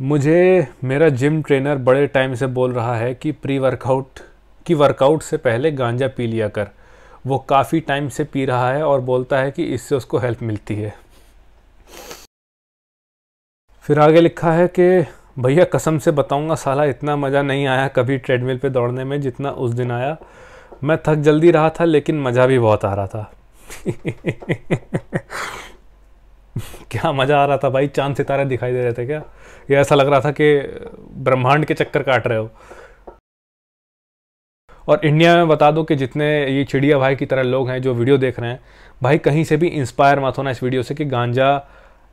मुझे मेरा gym trainer बड़े टाइम से बोल रहा है कि प्री वर्कआउट की वर्कआउट से पहले गांजा पी लिया कर वो काफ़ी टाइम से पी रहा है और बोलता है कि इससे उसको हेल्प मिलती है फिर आगे लिखा है कि भैया कसम से बताऊंगा साला इतना मज़ा नहीं आया कभी ट्रेडमिल पे दौड़ने में जितना उस दिन आया मैं थक जल्दी रहा था लेकिन मज़ा भी बहुत आ रहा था क्या मज़ा आ रहा था भाई चांद सितारे दिखाई दे रहे थे क्या ये ऐसा लग रहा था कि ब्रह्मांड के चक्कर काट रहे हो और इंडिया में बता दो कि जितने ये चिड़िया भाई की तरह लोग हैं जो वीडियो देख रहे हैं भाई कहीं से भी इंस्पायर मत होना इस वीडियो से कि गांजा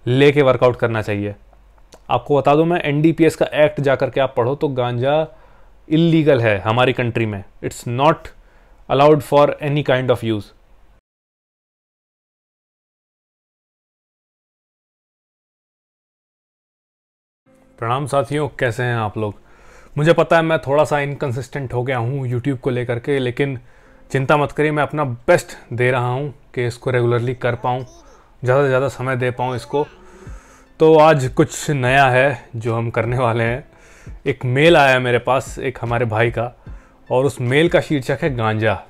ले के वर्कआउट करना चाहिए आपको बता दूं मैं एनडीपीएस का एक्ट जा करके आप पढ़ो तो गांजा इलीगल है हमारी कंट्री में it's not allowed for any kind of use प्रणाम साथियों कैसे हैं आप लोग मुझे पता है मैं थोड़ा सा इनकन्सिस्टेंट हो गया हूँ यूट्यूब को लेकर के लेकिन चिंता मत करिए मैं अपना बेस्ट दे रहा हूँ कि इसको रेगुलरली कर पाऊँ ज़्यादा से ज़्यादा समय दे पाऊँ इसको तो आज कुछ नया है जो हम करने वाले हैं एक मेल आया मेरे पास एक हमारे भाई का और उस मेल का शीर्षक है गांजा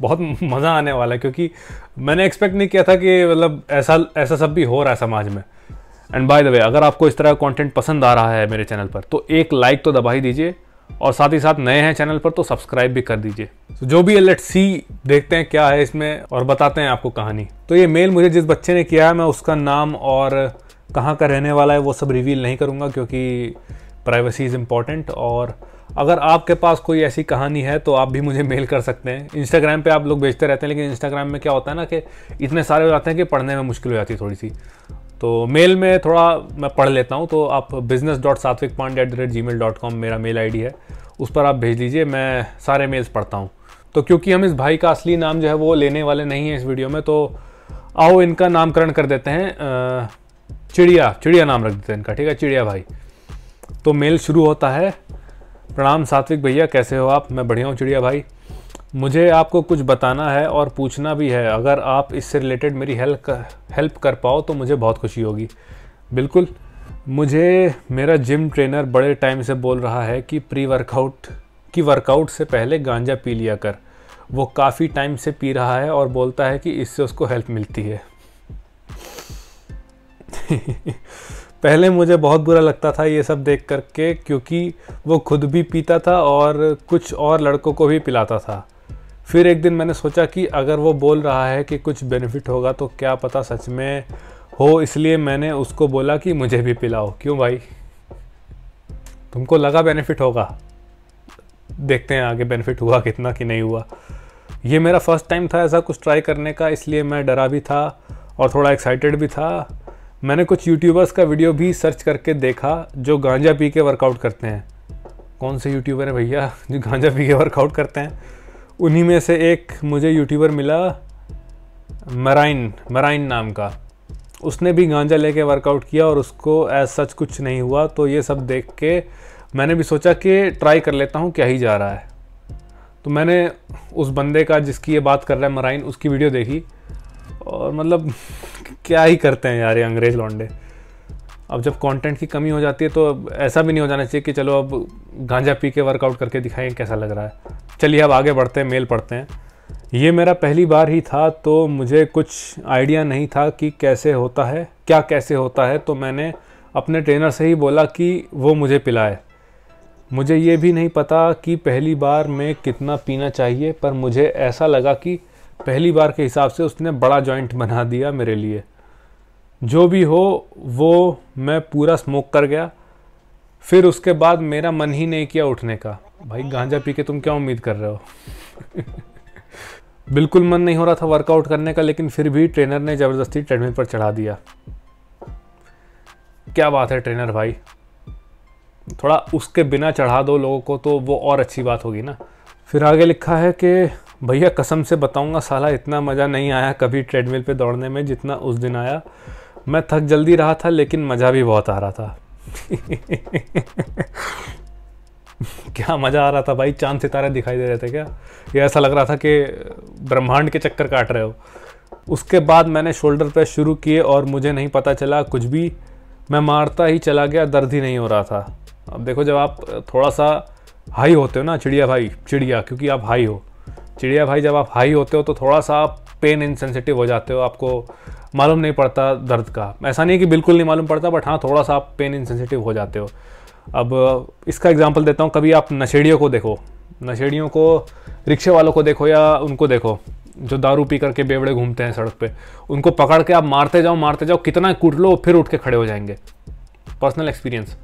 बहुत मज़ा आने वाला है क्योंकि मैंने एक्सपेक्ट नहीं किया था कि मतलब ऐसा ऐसा सब भी हो रहा है समाज में एंड बाय द वे अगर आपको इस तरह का कंटेंट पसंद आ रहा है मेरे चैनल पर तो एक लाइक तो दबा ही दीजिए और साथ ही साथ नए हैं चैनल पर तो सब्सक्राइब भी कर दीजिए तो जो भी है लेट सी देखते हैं क्या है इसमें और बताते हैं आपको कहानी तो ये मेल मुझे जिस बच्चे ने किया है मैं उसका नाम और कहाँ का रहने वाला है वो सब रिवील नहीं करूँगा क्योंकि प्राइवेसी इज़ इम्पॉर्टेंट और अगर आपके पास कोई ऐसी कहानी है तो आप भी मुझे मेल कर सकते हैं इंस्टाग्राम पे आप लोग भेजते रहते हैं लेकिन इंस्टाग्राम में क्या होता है ना कि इतने सारे हो जाते हैं कि पढ़ने में मुश्किल हो जाती है थोड़ी सी तो मेल में थोड़ा मैं पढ़ लेता हूँ तो आप business dot Satvik Pandey at the rate gmail dot com मेरा मेल आई डी है उस पर आप भेज दीजिए मैं सारे मेल्स पढ़ता हूँ तो क्योंकि हम इस भाई का असली नाम जो है वो लेने वाले नहीं हैं इस वीडियो में तो आओ इनका नामकरण कर देते हैं चिड़िया चिड़िया नाम रख देते हैं इनका ठीक है चिड़िया भाई तो मेल शुरू होता है प्रणाम सात्विक भैया कैसे हो आप मैं बढ़िया हूँ चिड़िया भाई मुझे आपको कुछ बताना है और पूछना भी है अगर आप इससे रिलेटेड मेरी हेल्प हेल्प कर पाओ तो मुझे बहुत खुशी होगी बिल्कुल मुझे मेरा जिम ट्रेनर बड़े टाइम से बोल रहा है कि प्री वर्कआउट की वर्कआउट से पहले गांजा पी लिया कर वो काफ़ी टाइम से पी रहा है और बोलता है कि इससे उसको हेल्प मिलती है पहले मुझे बहुत बुरा लगता था ये सब देख करके क्योंकि वो खुद भी पीता था और कुछ और लड़कों को भी पिलाता था फिर एक दिन मैंने सोचा कि अगर वो बोल रहा है कि कुछ बेनिफिट होगा तो क्या पता सच में हो इसलिए मैंने उसको बोला कि मुझे भी पिलाओ क्यों भाई तुमको लगा बेनिफिट होगा देखते हैं आगे बेनिफिट हुआ कितना कि नहीं हुआ ये मेरा फर्स्ट टाइम था ऐसा कुछ ट्राई करने का इसलिए मैं डरा भी था और थोड़ा एक्साइटेड भी था मैंने कुछ यूट्यूबर्स का वीडियो भी सर्च करके देखा जो गांजा पी के वर्कआउट करते हैं कौन से यूट्यूबर हैं भैया जो गांजा पी के वर्कआउट करते हैं उन्हीं में से एक मुझे यूट्यूबर मिला मराइन मराइन नाम का उसने भी गांजा लेके वर्कआउट किया और उसको एज सच कुछ नहीं हुआ तो ये सब देख के मैंने भी सोचा कि ट्राई कर लेता हूँ क्या ही जा रहा है तो मैंने उस बंदे का जिसकी ये बात कर रहा है मराइन उसकी वीडियो देखी और मतलब क्या ही करते हैं यार ये अंग्रेज लौंडे अब जब कंटेंट की कमी हो जाती है तो ऐसा भी नहीं हो जाना चाहिए कि चलो अब गांजा पी के वर्कआउट करके दिखाएं कैसा लग रहा है चलिए अब आगे बढ़ते हैं मेल पढ़ते हैं ये मेरा पहली बार ही था तो मुझे कुछ आइडिया नहीं था कि कैसे होता है क्या कैसे होता है तो मैंने अपने ट्रेनर से ही बोला कि वो मुझे पिलाए मुझे ये भी नहीं पता कि पहली बार में कितना पीना चाहिए पर मुझे ऐसा लगा कि पहली बार के हिसाब से उसने बड़ा जॉइंट बना दिया मेरे लिए जो भी हो वो मैं पूरा स्मोक कर गया फिर उसके बाद मेरा मन ही नहीं किया उठने का भाई गांजा पी के तुम क्या उम्मीद कर रहे हो बिल्कुल मन नहीं हो रहा था वर्कआउट करने का लेकिन फिर भी ट्रेनर ने ज़बरदस्ती ट्रेडमिल पर चढ़ा दिया क्या बात है ट्रेनर भाई थोड़ा उसके बिना चढ़ा दो लोगों को तो वो और अच्छी बात होगी ना फिर आगे लिखा है कि भैया कसम से बताऊंगा साला इतना मज़ा नहीं आया कभी ट्रेडमिल पे दौड़ने में जितना उस दिन आया मैं थक जल्दी रहा था लेकिन मज़ा भी बहुत आ रहा था क्या मज़ा आ रहा था भाई चांद सितारे दिखाई दे रहे थे क्या ये ऐसा लग रहा था कि ब्रह्मांड के चक्कर काट रहे हो उसके बाद मैंने शोल्डर प्रेस शुरू किए और मुझे नहीं पता चला कुछ भी मैं मारता ही चला गया दर्द ही नहीं हो रहा था अब देखो जब आप थोड़ा सा हाई होते हो ना चिड़िया भाई चिड़िया क्योंकि आप हाई हो चिड़िया भाई जब आप हाई होते हो तो थोड़ा सा आप पेन इनसेंसिटिव हो जाते हो आपको मालूम नहीं पड़ता दर्द का ऐसा नहीं है कि बिल्कुल नहीं मालूम पड़ता बट हाँ थोड़ा सा आप पेन इनसेंसिटिव हो जाते हो अब इसका एग्जाम्पल देता हूँ कभी आप नशेड़ियों को देखो नशेड़ियों को रिक्शे वालों को देखो या उनको देखो जो दारू पी करके बेवड़े घूमते हैं सड़क पे उनको पकड़ के आप मारते जाओ मारते जाओ कितना कूट लो फिर उठ के खड़े हो जाएंगे पर्सनल एक्सपीरियंस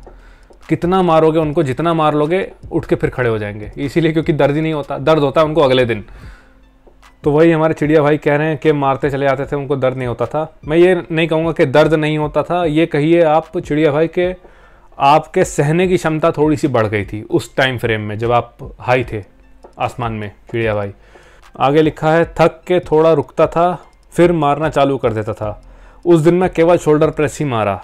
कितना मारोगे उनको जितना मार लोगे उठ के फिर खड़े हो जाएंगे इसीलिए क्योंकि दर्द ही नहीं होता दर्द होता है उनको अगले दिन तो वही हमारे चिड़िया भाई कह रहे हैं कि मारते चले जाते थे उनको दर्द नहीं होता था मैं ये नहीं कहूँगा कि दर्द नहीं होता था ये कहिए आप चिड़िया भाई के आपके सहने की क्षमता थोड़ी सी बढ़ गई थी उस टाइम फ्रेम में जब आप हाई थे आसमान में चिड़िया भाई आगे लिखा है थक के थोड़ा रुकता था फिर मारना चालू कर देता था उस दिन मैं केवल शोल्डर प्रेस ही मारा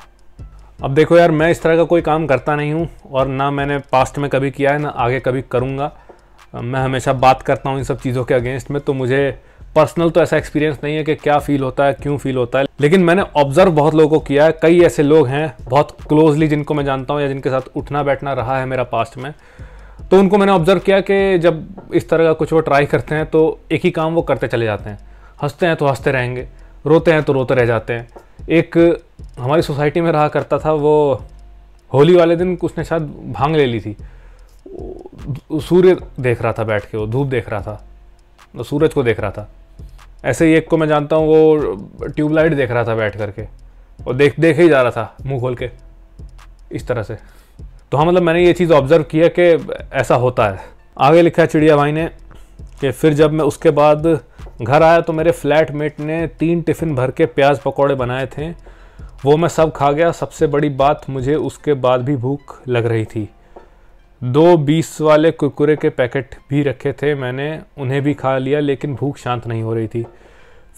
अब देखो यार मैं इस तरह का कोई काम करता नहीं हूँ और ना मैंने पास्ट में कभी किया है ना आगे कभी करूँगा मैं हमेशा बात करता हूँ इन सब चीज़ों के अगेंस्ट में तो मुझे पर्सनल तो ऐसा एक्सपीरियंस नहीं है कि क्या फील होता है क्यों फील होता है लेकिन मैंने ऑब्जर्व बहुत लोगों को किया है कई ऐसे लोग हैं बहुत क्लोजली जिनको मैं जानता हूँ या जिनके साथ उठना बैठना रहा है मेरा पास्ट में तो उनको मैंने ऑब्जर्व किया कि जब इस तरह का कुछ वो ट्राई करते हैं तो एक ही काम वो करते चले जाते हैं हंसते हैं तो हंसते रहेंगे रोते हैं तो रोते रह जाते हैं एक हमारी सोसाइटी में रहा करता था वो होली वाले दिन उसने शायद भांग ले ली थी सूर्य देख रहा था बैठ के वो धूप देख रहा था सूरज को देख रहा था ऐसे ही एक को मैं जानता हूँ वो ट्यूबलाइट देख रहा था बैठ करके और देख देखे ही जा रहा था मुंह खोल के इस तरह से तो हाँ मतलब मैंने ये चीज़ ऑब्जर्व किया कि ऐसा होता है आगे लिखा है चिड़िया भाई ने कि फिर जब मैं उसके बाद घर आया तो मेरे फ्लैट मेट ने तीन टिफ़िन भर के प्याज पकौड़े बनाए थे वो मैं सब खा गया सबसे बड़ी बात मुझे उसके बाद भी भूख लग रही थी दो बीस वाले कुरकुरे के पैकेट भी रखे थे मैंने उन्हें भी खा लिया लेकिन भूख शांत नहीं हो रही थी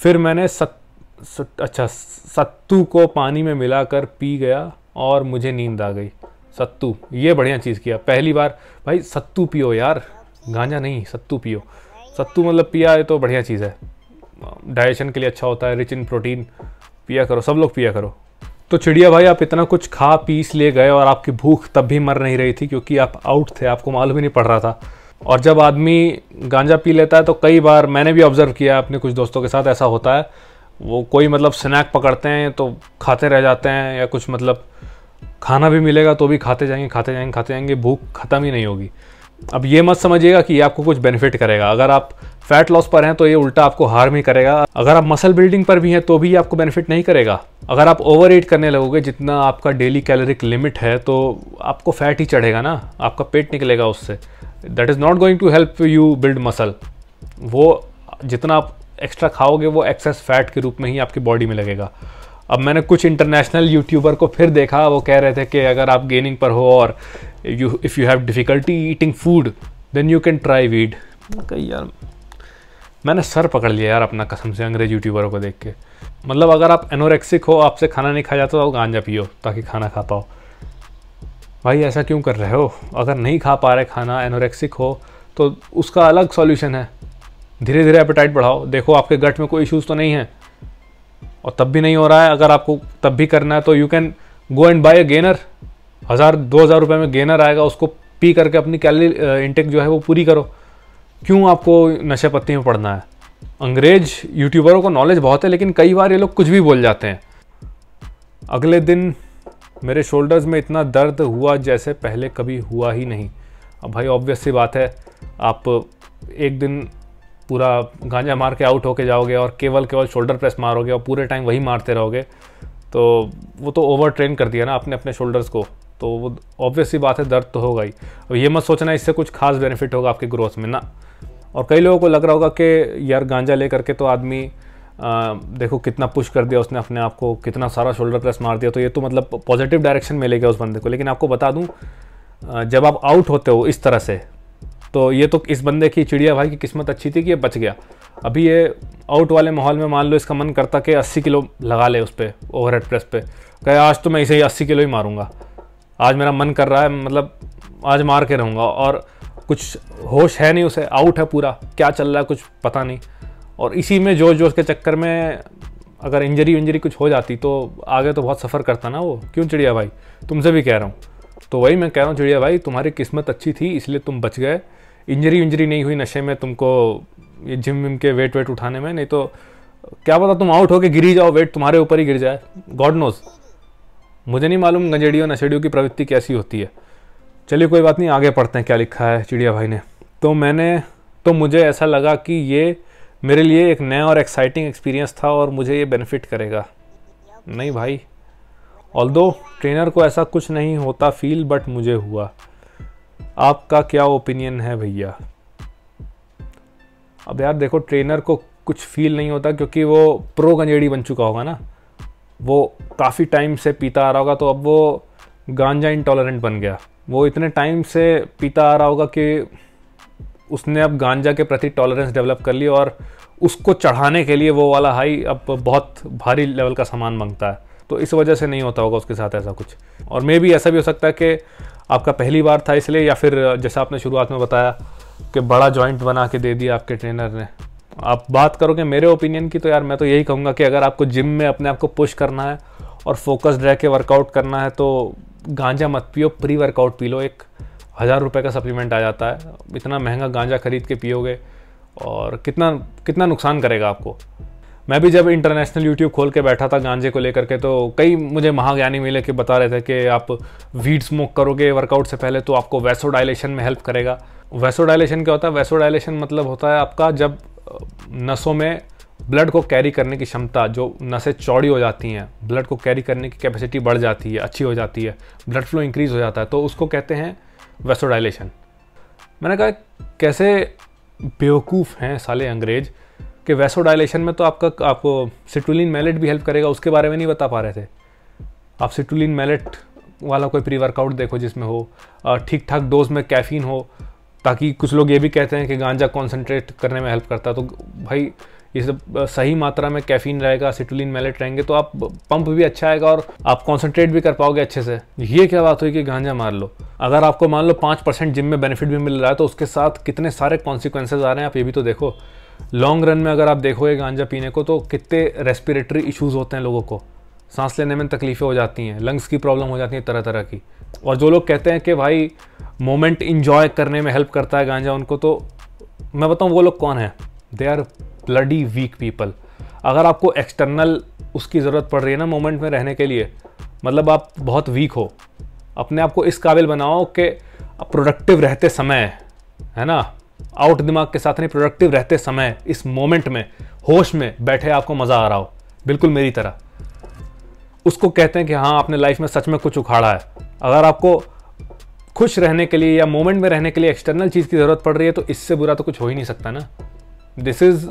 फिर मैंने सत, सत अच्छा सत्तू को पानी में मिलाकर पी गया और मुझे नींद आ गई सत्तू ये बढ़िया चीज़ किया पहली बार भाई सत्तू पियो यार गांजा नहीं सत्तू पियो सत्तू मतलब पिया है तो बढ़िया चीज़ है डाइजेशन के लिए अच्छा होता है रिच इन प्रोटीन पिया करो सब लोग पिया करो तो चिड़िया भाई आप इतना कुछ खा पीस ले गए और आपकी भूख तब भी मर नहीं रही थी क्योंकि आप आउट थे आपको मालूम ही नहीं पड़ रहा था और जब आदमी गांजा पी लेता है तो कई बार मैंने भी ऑब्ज़र्व किया अपने कुछ दोस्तों के साथ ऐसा होता है वो कोई मतलब स्नैक पकड़ते हैं तो खाते रह जाते हैं या कुछ मतलब खाना भी मिलेगा तो भी खाते जाएंगे खाते जाएंगे खाते जाएंगे भूख ख़त्म ही नहीं होगी अब ये मत समझिएगा कि ये आपको कुछ बेनिफिट करेगा अगर आप फैट लॉस पर हैं तो ये उल्टा आपको हार्म ही करेगा अगर आप मसल बिल्डिंग पर भी हैं तो भी आपको बेनिफिट नहीं करेगा अगर आप ओवर ईट करने लगोगे जितना आपका डेली कैलोरिक लिमिट है तो आपको फैट ही चढ़ेगा ना आपका पेट निकलेगा उससे that is not going to help you build muscle वो जितना आप एक्स्ट्रा खाओगे वो एक्सेस फैट के रूप में ही आपकी बॉडी में लगेगा अब मैंने कुछ इंटरनेशनल यूट्यूबर को फिर देखा वो कह रहे थे कि अगर आप गेनिंग पर हो और you if you have difficulty eating food then you can try weed यार मैंने सर पकड़ लिया यार अपना कसम से अंग्रेज यूट्यूबरों को देख के मतलब अगर आप एनोरेक्सिक हो आपसे खाना नहीं खाया जाता तो गांजा पियो ताकि खाना खा पाओ भाई ऐसा क्यों कर रहे हो अगर नहीं खा पा रहे खाना एनोरेक्सिक हो तो उसका अलग सॉल्यूशन है धीरे धीरे एपेटाइट बढ़ाओ देखो आपके गट में कोई इश्यूज़ तो नहीं है और तब भी नहीं हो रहा है अगर आपको तब भी करना है तो you can go and buy a gainer हज़ार दो हज़ार रुपये में गेनर आएगा उसको पी करके अपनी कैलरी इंटेक जो है वो पूरी करो क्यों आपको नशे पत्ती में पढ़ना है अंग्रेज यूट्यूबरों को नॉलेज बहुत है लेकिन कई बार ये लोग कुछ भी बोल जाते हैं अगले दिन मेरे शोल्डर्स में इतना दर्द हुआ जैसे पहले कभी हुआ ही नहीं अब भाई ऑब्वियस सी बात है आप एक दिन पूरा गांजा मार के आउट होके जाओगे और केवल केवल शोल्डर प्रेस मारोगे और पूरे टाइम वही मारते रहोगे तो वो तो ओवर ट्रेन कर दिया ना अपने अपने शोल्डर्स को तो वो ऑब्वियसली बात है दर्द तो होगा ही अब ये मत सोचना इससे कुछ खास बेनिफिट होगा आपके ग्रोथ में ना और कई लोगों को लग रहा होगा कि यार गांजा ले करके तो आदमी देखो कितना पुश कर दिया उसने अपने आप को कितना सारा शोल्डर प्रेस मार दिया तो ये तो मतलब पॉजिटिव डायरेक्शन में ले गया उस बंदे को लेकिन आपको बता दूँ जब आप आउट होते हो इस तरह से तो ये तो इस बंदे की चिड़िया भाई की किस्मत अच्छी थी कि ये बच गया अभी ये आउट वाले माहौल में मान लो इसका मन करता कि अस्सी किलो लगा ले उस पर ओवर हेड प्रेस पे कहे आज तो मैं इसे ही अस्सी किलो ही मारूंगा आज मेरा मन कर रहा है मतलब आज मार के रहूँगा और कुछ होश है नहीं उसे आउट है पूरा क्या चल रहा है कुछ पता नहीं और इसी में जोश जोश के चक्कर में अगर इंजरी विंजरी कुछ हो जाती तो आगे तो बहुत सफ़र करता ना वो क्यों चिड़िया भाई तुमसे भी कह रहा हूँ तो वही मैं कह रहा हूँ चिड़िया भाई तुम्हारी किस्मत अच्छी थी इसलिए तुम बच गए इंजरी विंजरी नहीं हुई नशे में तुमको ये जिम विम के वेट वेट उठाने में नहीं तो क्या पता तुम आउट हो के गिरी जाओ वेट तुम्हारे ऊपर ही गिर जाए गॉड नोज मुझे नहीं मालूम गंजेड़ियों नशेड़ियों की प्रवृत्ति कैसी होती है चलिए कोई बात नहीं आगे पढ़ते हैं क्या लिखा है चिड़िया भाई ने तो मैंने तो मुझे ऐसा लगा कि ये मेरे लिए एक नया और एक्साइटिंग एक्सपीरियंस था और मुझे ये बेनिफिट करेगा नहीं भाई ऑल ट्रेनर को ऐसा कुछ नहीं होता फील बट मुझे हुआ आपका क्या ओपिनियन है भैया अब यार देखो ट्रेनर को कुछ फील नहीं होता क्योंकि वो प्रो गंजेड़ी बन चुका होगा ना वो काफ़ी टाइम से पीता आ रहा होगा तो अब वो गांजा इंटॉलरेंट बन गया वो इतने टाइम से पीता आ रहा होगा कि उसने अब गांजा के प्रति टॉलरेंस डेवलप कर ली और उसको चढ़ाने के लिए वो वाला हाई अब बहुत भारी लेवल का सामान मांगता है तो इस वजह से नहीं होता होगा उसके साथ ऐसा कुछ और मे भी ऐसा भी हो सकता है कि आपका पहली बार था इसलिए या फिर जैसा आपने शुरुआत में बताया कि बड़ा जॉइंट बना के दे दिया आपके ट्रेनर ने आप बात करोगे मेरे ओपिनियन की तो यार मैं तो यही कहूँगा कि अगर आपको जिम में अपने आप को पुश करना है और फोकस्ड रह के वर्कआउट करना है तो गांजा मत पियो प्री वर्कआउट पी लो एक हज़ार रुपये का सप्लीमेंट आ जाता है इतना महंगा गांजा खरीद के पियोगे और कितना कितना नुकसान करेगा आपको मैं भी जब इंटरनेशनल यूट्यूब खोल के बैठा था गांजे को लेकर के तो कई मुझे महाज्ञानी मिले कि बता रहे थे कि आप वीड स्मोक करोगे वर्कआउट से पहले तो आपको वैसो डायलेशन में हेल्प करेगा वैसो डायलेशन क्या होता है वैसो डायलेशन मतलब होता है आपका जब नसों में ब्लड को कैरी करने की क्षमता जो नसें चौड़ी हो जाती हैं ब्लड को कैरी करने की कैपेसिटी बढ़ जाती है अच्छी हो जाती है ब्लड फ्लो इंक्रीज़ हो जाता है तो उसको कहते हैं वेसोडाइलेशन मैंने कहा कैसे बेवकूफ़ हैं साले अंग्रेज कि वेसोडाइलेशन में तो आपका आपको सिटुलिन मैलेट भी हेल्प करेगा उसके बारे में नहीं बता पा रहे थे आप सिटुलिन मैलेट वाला कोई प्री वर्कआउट देखो जिसमें हो ठीक ठाक डोज में कैफीन हो ताकि कुछ लोग ये भी कहते हैं कि गांजा कॉन्सेंट्रेट करने में हेल्प करता है तो भाई ये सब सही मात्रा में कैफीन रहेगा सिटुलिन मेलेट रहेंगे तो आप पंप भी अच्छा आएगा और आप कॉन्सेंट्रेट भी कर पाओगे अच्छे से ये क्या बात हुई कि गांजा मार लो अगर आपको मान लो पाँच परसेंट जिम में बेनिफिट भी मिल रहा है तो उसके साथ कितने सारे कॉन्सिक्वेंसेज आ रहे हैं आप ये भी तो देखो लॉन्ग रन में अगर आप देखो ये गांजा पीने को तो कितने रेस्पिरेटरी इशूज़ होते हैं लोगों को सांस लेने में तकलीफ़ें हो जाती हैं लंग्स की प्रॉब्लम हो जाती है तरह तरह की और जो लोग कहते हैं कि भाई मोमेंट इन्जॉय करने में हेल्प करता है गांजा उनको तो मैं बताऊँ वो लोग कौन है they are bloody weak people अगर आपको एक्सटर्नल उसकी ज़रूरत पड़ रही है ना मोमेंट में रहने के लिए मतलब आप बहुत वीक हो अपने आप को इस काबिल बनाओ कि प्रोडक्टिव रहते समय है ना आउट दिमाग के साथ नहीं प्रोडक्टिव रहते समय इस मोमेंट में होश में बैठे आपको मज़ा आ रहा हो बिल्कुल मेरी तरह उसको कहते हैं कि हाँ आपने लाइफ में सच में कुछ उखाड़ा है अगर आपको खुश रहने के लिए या मोमेंट में रहने के लिए एक्सटर्नल चीज़ की ज़रूरत पड़ रही है तो इससे बुरा तो कुछ हो ही नहीं सकता ना दिस इज़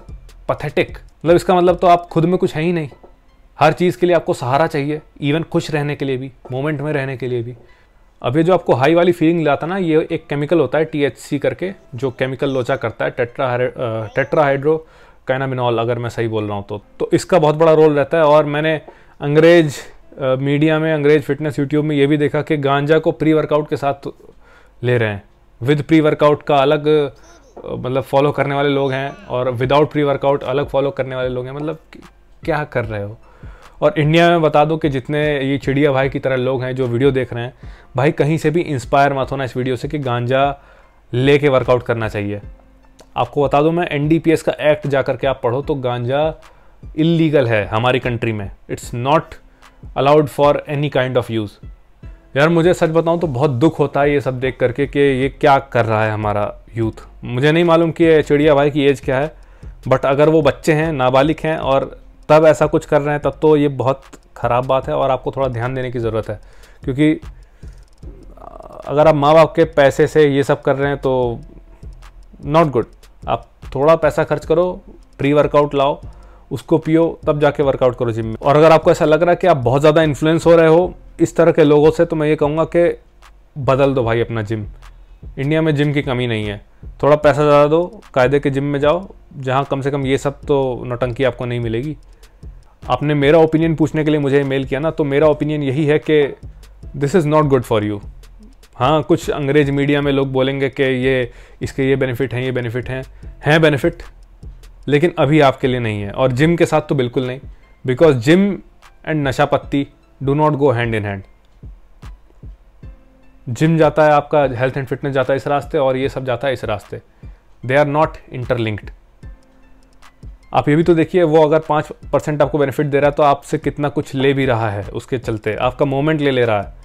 पथेटिक मतलब इसका मतलब तो आप खुद में कुछ है ही नहीं हर चीज़ के लिए आपको सहारा चाहिए इवन खुश रहने के लिए भी मोमेंट में रहने के लिए भी अब ये जो आपको हाई वाली फीलिंग लाता ना ये एक केमिकल होता है टी करके जो केमिकल लोचा करता है टेट्रा टेट्राहाइड्रो कैनामिनॉल अगर मैं सही बोल रहा हूँ तो तो इसका बहुत बड़ा रोल रहता है और मैंने अंग्रेज मीडिया में अंग्रेज फिटनेस यूट्यूब में ये भी देखा कि गांजा को प्री वर्कआउट के साथ ले रहे हैं विद प्री वर्कआउट का अलग मतलब फॉलो करने वाले लोग हैं और विदाउट प्री वर्कआउट अलग फॉलो करने वाले लोग हैं मतलब क्या कर रहे हो और इंडिया में बता दो कि जितने ये चिड़िया भाई की तरह लोग हैं जो वीडियो देख रहे हैं भाई कहीं से भी इंस्पायर मत होना इस वीडियो से कि गांजा ले के वर्कआउट करना चाहिए आपको बता दो मैं एन का एक्ट जा करके आप पढ़ो तो गांजा इलीगल है हमारी कंट्री में it's not allowed for any kind of use यार मुझे सच बताऊं तो बहुत दुख होता है ये सब देख करके कि ये क्या कर रहा है हमारा यूथ मुझे नहीं मालूम कि ये चिड़िया भाई की एज क्या है बट अगर वो बच्चे हैं नाबालिग हैं और तब ऐसा कुछ कर रहे हैं तब तो ये बहुत ख़राब बात है और आपको थोड़ा ध्यान देने की ज़रूरत है क्योंकि अगर आप माँ बाप के पैसे से ये सब कर रहे हैं तो नॉट गुड आप थोड़ा पैसा खर्च करो प्री वर्कआउट लाओ उसको पियो तब जाके वर्कआउट करो जिम में और अगर आपको ऐसा लग रहा है कि आप बहुत ज़्यादा इन्फ्लुएंस हो रहे हो इस तरह के लोगों से तो मैं ये कहूँगा कि बदल दो भाई अपना जिम इंडिया में जिम की कमी नहीं है थोड़ा पैसा ज़्यादा दो कायदे के जिम में जाओ जहाँ कम से कम ये सब तो नौटंकी आपको नहीं मिलेगी आपने मेरा ओपिनियन पूछने के लिए मुझे मेल किया ना तो मेरा ओपिनियन यही है कि this is not good for you हाँ कुछ अंग्रेज मीडिया में लोग बोलेंगे कि ये इसके ये बेनिफिट हैं ये बेनिफिट हैं हैं बेनिफिट लेकिन अभी आपके लिए नहीं है और जिम के साथ तो बिल्कुल नहीं बिकॉज जिम एंड नशा पत्ती do not go hand in hand gym जाता है आपका हेल्थ एंड फिटनेस जाता है इस रास्ते और ये सब जाता है इस रास्ते दे आर नॉट इंटरलिंक्ड आप ये भी तो देखिए वो अगर पाँच परसेंट आपको बेनिफिट दे रहा है तो आपसे कितना कुछ ले भी रहा है उसके चलते आपका मोमेंट ले ले रहा है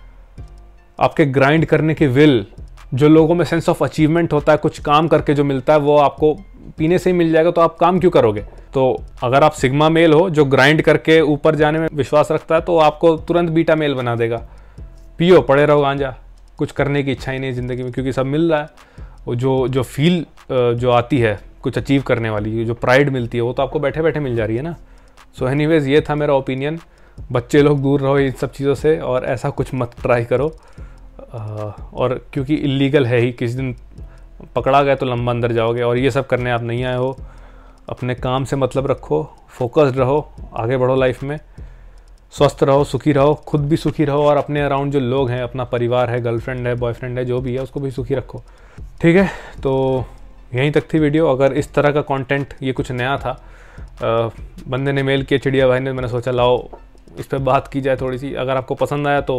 आपके ग्राइंड करने की विल जो लोगों में सेंस ऑफ अचीवमेंट होता है कुछ काम करके जो मिलता है वो आपको पीने से ही मिल जाएगा तो आप काम क्यों करोगे तो अगर आप सिग्मा मेल हो जो ग्राइंड करके ऊपर जाने में विश्वास रखता है तो आपको तुरंत बीटा मेल बना देगा पियो पड़े रहो गांजा कुछ करने की इच्छा ही नहीं ज़िंदगी में क्योंकि सब मिल रहा है जो जो फील जो आती है कुछ अचीव करने वाली जो प्राइड मिलती है वो तो आपको बैठे बैठे मिल जा रही है ना सो एनी ये था मेरा ओपिनियन बच्चे लोग दूर रहो इन सब चीज़ों से और ऐसा कुछ मत ट्राई करो और क्योंकि इलीगल है ही किसी दिन पकड़ा गया तो लंबा अंदर जाओगे और ये सब करने आप नहीं आए हो अपने काम से मतलब रखो फोकस्ड रहो आगे बढ़ो लाइफ में स्वस्थ रहो सुखी रहो खुद भी सुखी रहो और अपने अराउंड जो लोग हैं अपना परिवार है गर्लफ्रेंड है बॉयफ्रेंड है जो भी है उसको भी सुखी रखो ठीक है तो यहीं तक थी वीडियो अगर इस तरह का कंटेंट ये कुछ नया था आ, बंदे ने मेल किया चिड़िया भाई ने मैंने सोचा लाओ इस पर बात की जाए थोड़ी सी अगर आपको पसंद आया तो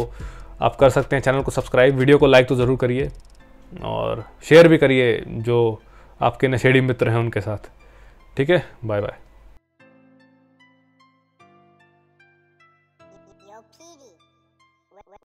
आप कर सकते हैं चैनल को सब्सक्राइब वीडियो को लाइक तो ज़रूर करिए और शेयर भी करिए जो आपके नशेड़ी मित्र हैं उनके साथ ठीक है बाय बाय